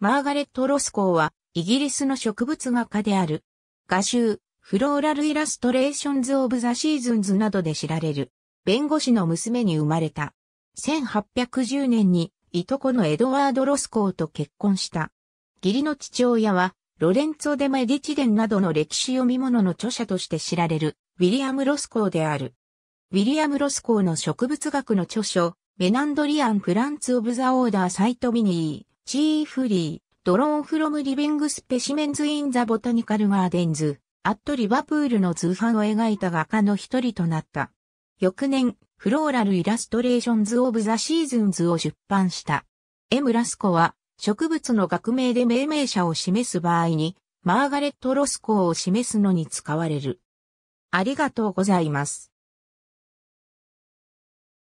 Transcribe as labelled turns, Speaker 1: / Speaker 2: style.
Speaker 1: マーガレット・ロスコーは、イギリスの植物画家である。画集、
Speaker 2: フローラル・イラストレーションズ・オブ・ザ・シーズンズなどで知られる、弁護士の娘に生まれた。1810年に、いとこのエドワード・ロスコーと結婚した。義理の父親は、ロレンツォ・デ・メディチデンなどの歴史読み物の著者として知られる、ウィリアム・ロスコーである。ウィリアム・ロスコーの植物学の著書、メナンドリアン・フランツ・オブ・ザ・オーダー・サイト・ミニー。G. フリー、ドローンフロムリビングスペシメンズインザボタニカルガーデンズ、アットリバプールの通販を描いた画家の一人となった。翌年、フローラルイラストレーションズ・オブ・ザ・シーズンズを出版した。M. ラスコは、植物の学名で命名者を示す場合に、マーガレット・ロスコーを示すのに
Speaker 1: 使われる。ありがとうございます。